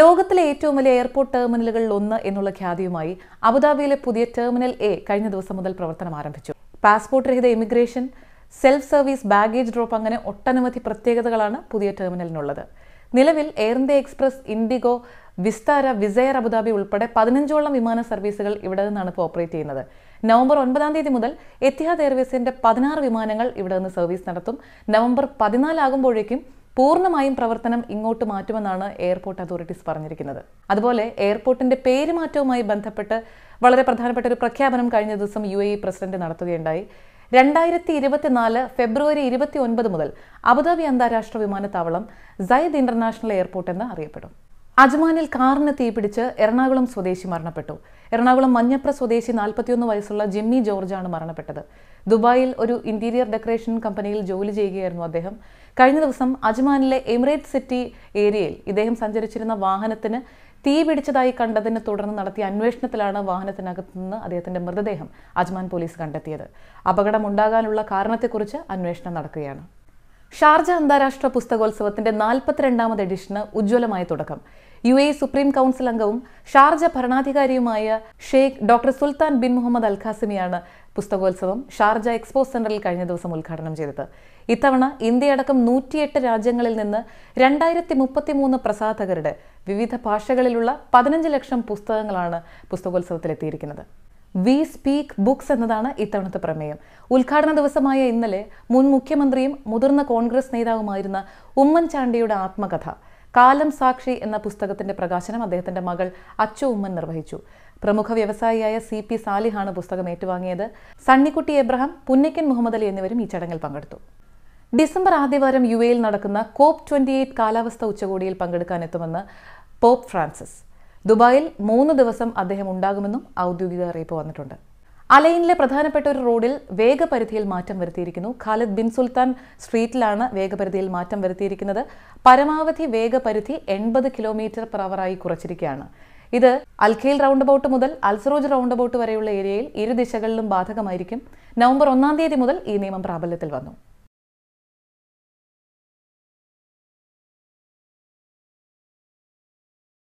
ലോകത്തിലെ ഏറ്റവും വലിയ എയർപോർട്ട് ടെർമിനലുകളിൽ ഒന്ന് എന്നുള്ള ഖ്യാതിയുമായി അബുദാബിയിലെ പുതിയ ടെർമിനൽ എ കഴിഞ്ഞ ദിവസം മുതൽ പ്രവർത്തനം ആരംഭിച്ചു പാസ്പോർട്ട് രഹിത immigration self service baggage drop അങ്ങനെ ഒട്ടനവധി പ്രത്യേകതകളാണ് പുതിയ ടെർമിനലിനുള്ളത് നിലവിൽ എയർ ഇന്ത്യ എക്സ്പ്രസ് ഇൻഡിഗോ വിസ്താര വിസയർ അബുദാബി ഉൾപ്പെടെ പതിനഞ്ചോളം വിമാന സർവീസുകൾ ഇവിടെ നിന്നാണ് ഇപ്പോൾ ഓപ്പറേറ്റ് ചെയ്യുന്നത് നവംബർ ഒൻപതാം തീയതി മുതൽ എത്തിഹാദ് എയർവേസിന്റെ പതിനാറ് വിമാനങ്ങൾ ഇവിടെ നിന്ന് സർവീസ് നടത്തും നവംബർ പതിനാലാകുമ്പോഴേക്കും പൂർണ്ണമായും പ്രവർത്തനം ഇങ്ങോട്ട് മാറ്റുമെന്നാണ് എയർപോർട്ട് അതോറിറ്റീസ് പറഞ്ഞിരിക്കുന്നത് അതുപോലെ എയർപോർട്ടിന്റെ പേരുമാറ്റവുമായി ബന്ധപ്പെട്ട് വളരെ പ്രധാനപ്പെട്ട ഒരു പ്രഖ്യാപനം കഴിഞ്ഞ ദിവസം യു എ ഇ പ്രസിഡന്റ് നടത്തുകയുണ്ടായി രണ്ടായിരത്തി ഇരുപത്തിനാല് ഫെബ്രുവരി ഇരുപത്തി ഒൻപത് മുതൽ അബുദാബി അന്താരാഷ്ട്ര വിമാനത്താവളം സയ്ദ് ഇന്റർനാഷണൽ എയർപോർട്ട് എന്ന് അറിയപ്പെടും അജ്മാനിൽ കാറിന് തീപിടിച്ച് എറണാകുളം സ്വദേശി മരണപ്പെട്ടു എറണാകുളം മഞ്ഞപ്ര സ്വദേശി നാൽപ്പത്തിയൊന്ന് വയസ്സുള്ള ജിമ്മി ജോർജാണ് മരണപ്പെട്ടത് ദുബായിൽ ഒരു ഇന്റീരിയർ ഡെക്കറേഷൻ കമ്പനിയിൽ ജോലി ചെയ്യുകയായിരുന്നു അദ്ദേഹം കഴിഞ്ഞ ദിവസം അജ്മാനിലെ എമിറേറ്റ് സിറ്റി ഏരിയയിൽ ഇദ്ദേഹം സഞ്ചരിച്ചിരുന്ന വാഹനത്തിന് തീ പിടിച്ചതായി കണ്ടതിനെ തുടർന്ന് നടത്തിയ അന്വേഷണത്തിലാണ് വാഹനത്തിനകത്തുനിന്ന് അദ്ദേഹത്തിന്റെ മൃതദേഹം അജ്മാൻ പോലീസ് കണ്ടെത്തിയത് അപകടമുണ്ടാകാനുള്ള കാരണത്തെക്കുറിച്ച് അന്വേഷണം നടക്കുകയാണ് ഷാർജ അന്താരാഷ്ട്ര പുസ്തകോത്സവത്തിന്റെ നാൽപ്പത്തിരണ്ടാമത് എഡിഷന് ഉജ്ജ്വലമായ തുടക്കം യു എ സുപ്രീം കൗൺസിൽ അംഗവും ഷാർജ ഭരണാധികാരിയുമായ Sheikh doctor Sultan bin Muhammad Al പുസ്തകോത്സവം ഷാർജ എക്സ്പോ സെന്ററിൽ കഴിഞ്ഞ ദിവസം ഉദ്ഘാടനം ചെയ്തത് ഇത്തവണ ഇന്ത്യയടക്കം നൂറ്റിയെട്ട് രാജ്യങ്ങളിൽ നിന്ന് രണ്ടായിരത്തി മുപ്പത്തിമൂന്ന് പ്രസാധകരുടെ വിവിധ ഭാഷകളിലുള്ള പതിനഞ്ച് ലക്ഷം പുസ്തകങ്ങളാണ് പുസ്തകോത്സവത്തിലെത്തിയിരിക്കുന്നത് വി സ്പീക്ക് ബുക്സ് എന്നതാണ് ഇത്തവണത്തെ പ്രമേയം ഉദ്ഘാടന ദിവസമായ ഇന്നലെ മുൻ മുഖ്യമന്ത്രിയും മുതിർന്ന കോൺഗ്രസ് നേതാവുമായിരുന്ന ഉമ്മൻചാണ്ടിയുടെ ആത്മകഥ കാലം സാക്ഷി എന്ന പുസ്തകത്തിന്റെ പ്രകാശനം അദ്ദേഹത്തിന്റെ മകൾ അച്ചു ഉമ്മൻ നിർവഹിച്ചു പ്രമുഖ വ്യവസായിയായ സി പി സാലിഹാണ് പുസ്തകം ഏറ്റുവാങ്ങിയത് സണ്ണിക്കുട്ടി എബ്രഹാം പുന്നിക്കൻ മുഹമ്മദ് അലി എന്നിവരും ഈ ചടങ്ങിൽ പങ്കെടുത്തു ഡിസംബർ ആദ്യവാരം യു എയിൽ നടക്കുന്ന കോപ്പ് ട്വന്റി എയ്റ്റ് കാലാവസ്ഥ ഉച്ചകോടിയിൽ പങ്കെടുക്കാനെത്തുമെന്ന് പോപ്പ് ഫ്രാൻസിസ് ദുബായിൽ മൂന്ന് ദിവസം അദ്ദേഹം ഉണ്ടാകുമെന്നും ഔദ്യോഗിക അറിയിപ്പ് വന്നിട്ടുണ്ട് അലൈനിലെ പ്രധാനപ്പെട്ട ഒരു റോഡിൽ വേഗപരിധിയിൽ മാറ്റം വരുത്തിയിരിക്കുന്നു ഖാലിദ് ബിൻ സുൽത്താൻ സ്ട്രീറ്റിലാണ് വേഗപരിധിയിൽ മാറ്റം വരുത്തിയിരിക്കുന്നത് പരമാവധി വേഗപരിധി എൺപത് കിലോമീറ്റർ പെർ അവറായി കുറച്ചിരിക്കുകയാണ് ഇത് അൽഖയിൽ റൗണ്ട് ബോട്ട് മുതൽ അൽസറോജ് റൗണ്ട് ബോട്ട് വരെയുള്ള ഏരിയയിൽ ഇരു ദിശകളിലും ബാധകമായിരിക്കും നവംബർ ഒന്നാം തീയതി മുതൽ ഈ നിയമം പ്രാബല്യത്തിൽ വന്നു